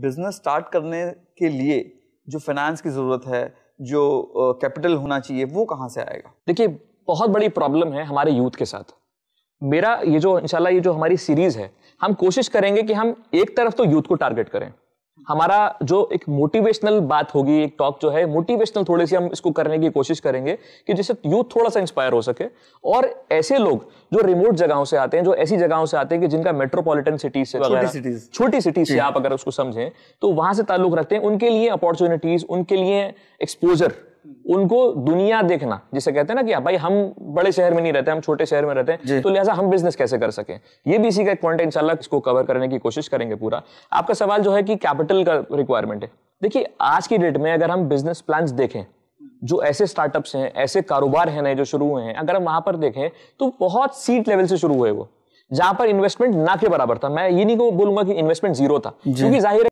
business start करने के लिए जो फाइनेंस की ज़रूरत है जो कैपिटल होना चाहिए वो कहाँ से आएगा देखिए बहुत बड़ी प्रॉब्लम है हमारे यूथ के साथ मेरा ये जो इंशाल्लाह ये जो हमारी सीरीज़ है हम कोशिश करेंगे कि हम एक तरफ तो यूथ को टारगेट करें हमारा जो एक मोटिवेशनल बात होगी एक टॉक जो है मोटिवेशनल थोड़ी सी हम इसको करने की कोशिश करेंगे कि जिससे यूथ थोड़ा सा इंस्पायर हो सके और ऐसे लोग जो रिमोट जगहों से आते हैं जो ऐसी जगहों से आते हैं कि जिनका मेट्रोपॉलिटन सिटीज से छोटी सिटीज से आप अगर उसको समझें तो वहां से ताल्लुक रखते हैं उनके लिए अपॉर्चुनिटीज उनके लिए एक्सपोजर उनको दुनिया देखना जिसे कहते हैं ना कि हाँ, भाई हम बड़े शहर में नहीं रहते हम छोटे शहर में रहते हैं तो लिहाजा हम बिजनेस कैसे कर सके ये भी इसी का एक पॉइंट है इंशाल्लाह इसको कवर करने की कोशिश करेंगे पूरा आपका सवाल जो है कि कैपिटल का रिक्वायरमेंट है देखिए आज की डेट में अगर हम बिजनेस प्लान देखें जो ऐसे स्टार्टअप्स हैं ऐसे कारोबार हैं नए जो शुरू हुए हैं अगर हम वहां पर देखें तो बहुत सीट लेवल से शुरू हुए वो जहां पर इन्वेस्टमेंट ना के बराबर था मैं ये नहीं बोलूंगा कि इन्वेस्टमेंट जीरो था क्योंकि जाहिर